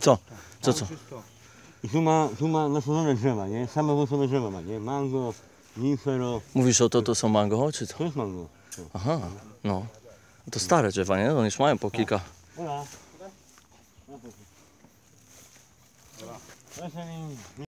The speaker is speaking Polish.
Co? Co, co? I tu ma, tu ma nasadzone no, drzewa, nie? Same włosone drzewa ma, nie? Mango, nifero. Mówisz o to, to są mango, czy co? To jest mango. Aha, no. no to stare drzewa, nie? One no, już mają po kilka. Hola.